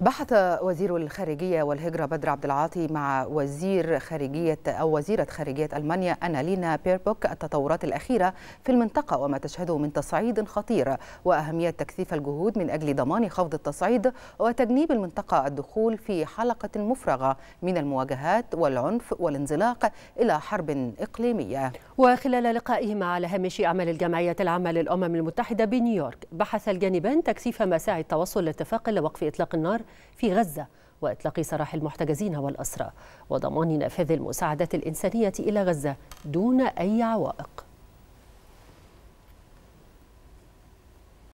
بحث وزير الخارجية والهجرة بدر عبد العاطي مع وزير خارجية أو وزيرة خارجية ألمانيا أنالينا بيربوك التطورات الأخيرة في المنطقة وما تشهده من تصعيد خطير وأهمية تكثيف الجهود من أجل ضمان خفض التصعيد وتجنيب المنطقة الدخول في حلقة مفرغة من المواجهات والعنف والانزلاق إلى حرب إقليمية وخلال لقائهما على هامش أعمال الجمعية العامة للأمم المتحدة بنيويورك بحث الجانبان تكثيف مساعي التوصل لاتفاق لوقف إطلاق النار في غزة وإطلاق سراح المحتجزين والأسرى وضمان نفاذ المساعدات الإنسانية إلى غزة دون أي عوائق